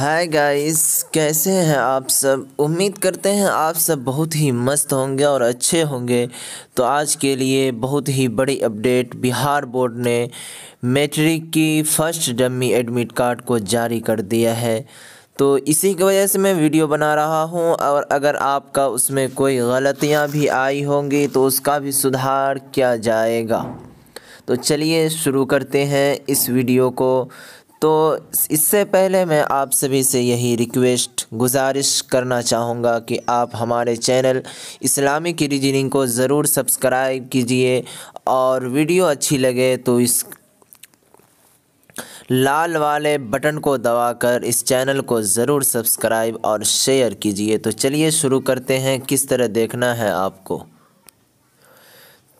hi guys कैसे हैं आप सब उम्मीद करते हैं आप सब बहुत ही मस्त होंगे और अच्छे होंगे तो आज के लिए बहुत ही बड़ी अपडेट बिहार बोर्ड ने मैट्रिक की फ़र्स्ट डमी एडमिट कार्ड को जारी कर दिया है तो इसी की वजह से मैं वीडियो बना रहा हूं और अगर आपका उसमें कोई गलतियां भी आई होंगी तो उसका भी सुधार किया जाएगा तो चलिए शुरू करते हैं इस वीडियो को तो इससे पहले मैं आप सभी से यही रिक्वेस्ट गुजारिश करना चाहूँगा कि आप हमारे चैनल इस्लामिक रीजनिंग को ज़रूर सब्सक्राइब कीजिए और वीडियो अच्छी लगे तो इस लाल वाले बटन को दबाकर इस चैनल को ज़रूर सब्सक्राइब और शेयर कीजिए तो चलिए शुरू करते हैं किस तरह देखना है आपको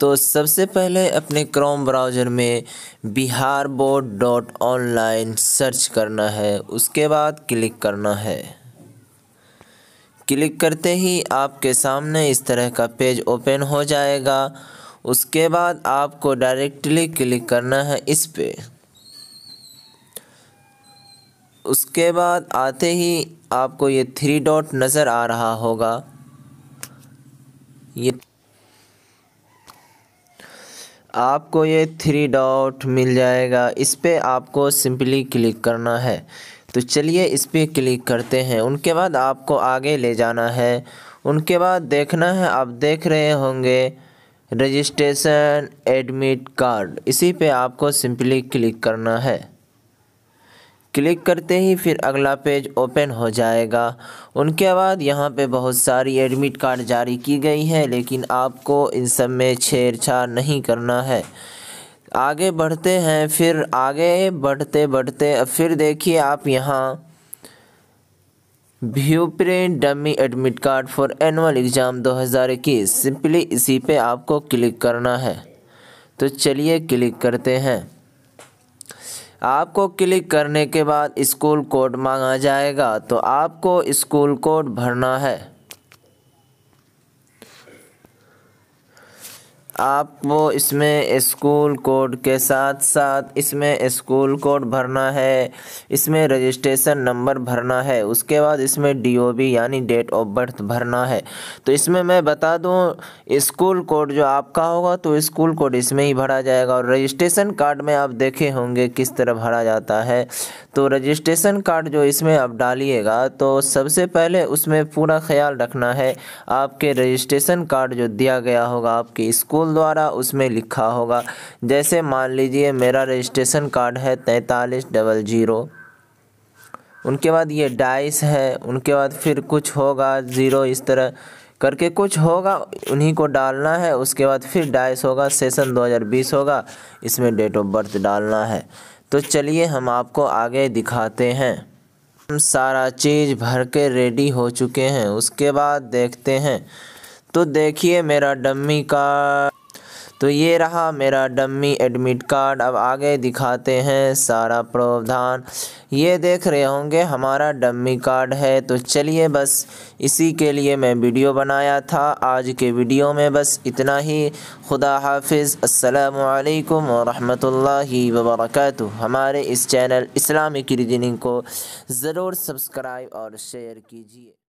तो सबसे पहले अपने क्रोम ब्राउज़र में Bihar board dot online search करना है उसके बाद क्लिक करना है क्लिक करते ही आपके सामने इस तरह का पेज ओपन हो जाएगा उसके बाद आपको डायरेक्टली क्लिक करना है इस पे उसके बाद आते ही आपको ये थ्री डॉट नज़र आ रहा होगा आपको ये थ्री डॉट मिल जाएगा इस पर आपको सिंपली क्लिक करना है तो चलिए इस पर क्लिक करते हैं उनके बाद आपको आगे ले जाना है उनके बाद देखना है आप देख रहे होंगे रजिस्ट्रेशन एडमिट कार्ड इसी पे आपको सिंपली क्लिक करना है क्लिक करते ही फिर अगला पेज ओपन हो जाएगा उनके बाद यहाँ पे बहुत सारी एडमिट कार्ड जारी की गई हैं लेकिन आपको इन सब में छेड़छाड़ नहीं करना है आगे बढ़ते हैं फिर आगे बढ़ते बढ़ते फिर देखिए आप यहाँ view print dummy admit card for annual exam 2021 simply इसी पे आपको क्लिक करना है तो चलिए क्लिक करते हैं आपको क्लिक करने के बाद स्कूल कोड मांगा जाएगा तो आपको स्कूल कोड भरना है आप इसमें स्कूल कोड के साथ साथ इसमें स्कूल कोड भरना है इसमें रजिस्ट्रेशन नंबर भरना है उसके बाद इसमें डीओबी यानी डेट ऑफ बर्थ भरना है तो इसमें मैं बता दूं स्कूल कोड जो आपका होगा तो स्कूल कोड इसमें ही भरा जाएगा और रजिस्ट्रेशन कार्ड में आप देखे होंगे किस तरह भरा जाता है तो रजिस्ट्रेशन कार्ड जो इसमें आप डालिएगा तो सबसे पहले उसमें पूरा ख्याल रखना है आपके रजिस्ट्रेशन कार्ड जो दिया गया होगा आपके स्कूल द्वारा उसमें लिखा होगा जैसे मान लीजिए मेरा रजिस्ट्रेशन कार्ड है तैंतालीस डबल ज़ीरो उनके बाद ये डाइस है उनके बाद फिर कुछ होगा ज़ीरो इस तरह करके कुछ होगा उन्हीं को डालना है उसके बाद फिर डाइस होगा सेशन 2020 होगा इसमें डेट ऑफ बर्थ डालना है तो चलिए हम आपको आगे दिखाते हैं हम सारा चीज़ भर के रेडी हो चुके हैं उसके बाद देखते हैं तो देखिए मेरा डम्मी का तो ये रहा मेरा डम्मी एडमिट कार्ड अब आगे दिखाते हैं सारा प्रावधान ये देख रहे होंगे हमारा डम्मी कार्ड है तो चलिए बस इसी के लिए मैं वीडियो बनाया था आज के वीडियो में बस इतना ही खुदा हाफिज़ असलकम वरहि वबरक हमारे इस चैनल इस्लामिक रीजनिंग को ज़रूर सब्सक्राइब और शेयर कीजिए